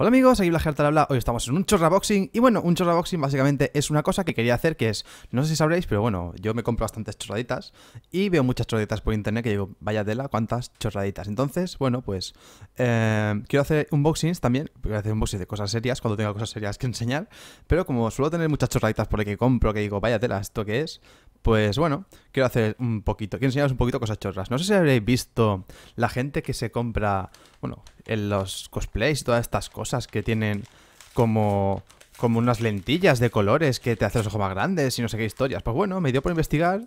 Hola amigos, aquí Blajear habla. Hoy estamos en un chorraboxing y bueno, un chorraboxing básicamente es una cosa que quería hacer que es, no sé si sabréis, pero bueno, yo me compro bastantes chorraditas y veo muchas chorraditas por internet que digo, vaya tela, cuántas chorraditas. Entonces, bueno, pues eh, quiero hacer unboxings también, quiero hacer unboxings de cosas serias cuando tenga cosas serias que enseñar, pero como suelo tener muchas chorraditas por el que compro que digo, vaya tela, esto qué es, pues bueno, quiero hacer un poquito, quiero enseñaros un poquito cosas chorras. No sé si habréis visto la gente que se compra, bueno, en los cosplays, todas estas cosas que tienen como, como unas lentillas de colores que te hacen los ojos más grandes y no sé qué historias. Pues bueno, me dio por investigar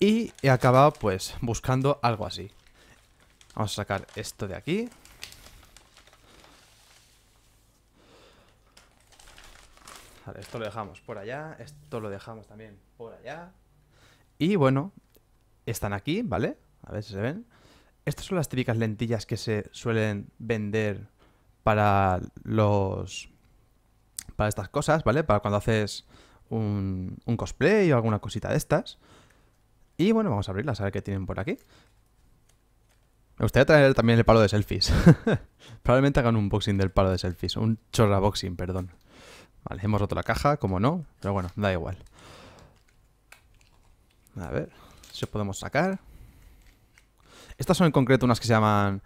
y he acabado pues buscando algo así. Vamos a sacar esto de aquí. esto lo dejamos por allá, esto lo dejamos también por allá. Y bueno, están aquí, ¿vale? A ver si se ven. Estas son las típicas lentillas que se suelen vender para los... Para estas cosas, ¿vale? Para cuando haces un, cosplay o alguna cosita de estas. Y bueno, vamos a abrirlas a ver qué tienen por aquí. Me gustaría traer también el palo de selfies. Probablemente hagan un boxing del palo de selfies. Un chorra boxing, perdón. Vale, hemos roto la caja, como no. Pero bueno, da igual. A ver, si podemos sacar. Estas son en concreto unas que se llaman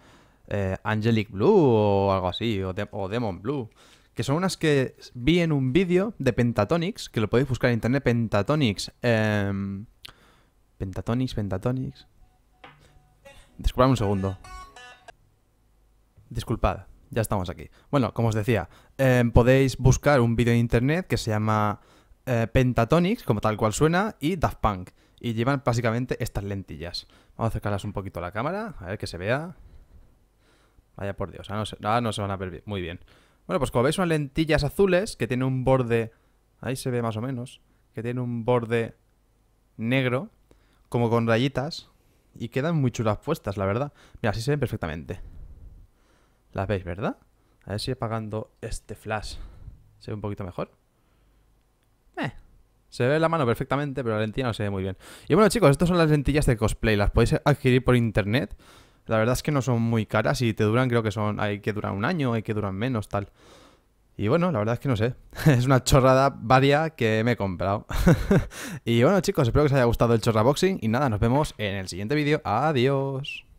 eh, Angelic Blue o algo así, o, Demon Blue. Que son unas que vi en un vídeo de Pentatonics, que lo podéis buscar en internet, Pentatonics. Em, Pentatonics, Pentatonics. Disculpad un segundo. Disculpad, ya estamos aquí. Bueno, como os decía, em, podéis buscar un vídeo en internet que se llama eh, Pentatonics, como tal cual suena, y Daft Punk y llevan básicamente estas lentillas. Vamos a acercarlas un poquito a la cámara, a ver que se vea. Vaya por Dios, ahora no se, van a ver muy bien. Bueno, pues como veis, unas lentillas azules que tiene un borde. Ahí se ve más o menos. Que tiene un borde negro, como con rayitas. Y quedan muy chulas puestas, la verdad. Mira, así se ven perfectamente. Las veis, ¿verdad? A ver si apagando este flash se ve un poquito mejor. Eh, se ve la mano perfectamente, pero la lentilla no se ve muy bien. Y bueno, chicos, estas son las lentillas de cosplay. Las podéis adquirir por internet. La verdad es que no son muy caras y te duran, creo que son. Hay que durar un año, hay que durar menos, tal. Y bueno, la verdad es que no sé. es una chorrada varia que me he comprado. y bueno, chicos, espero que os haya gustado el chorra boxing. Y nada, nos vemos en el siguiente vídeo. Adiós.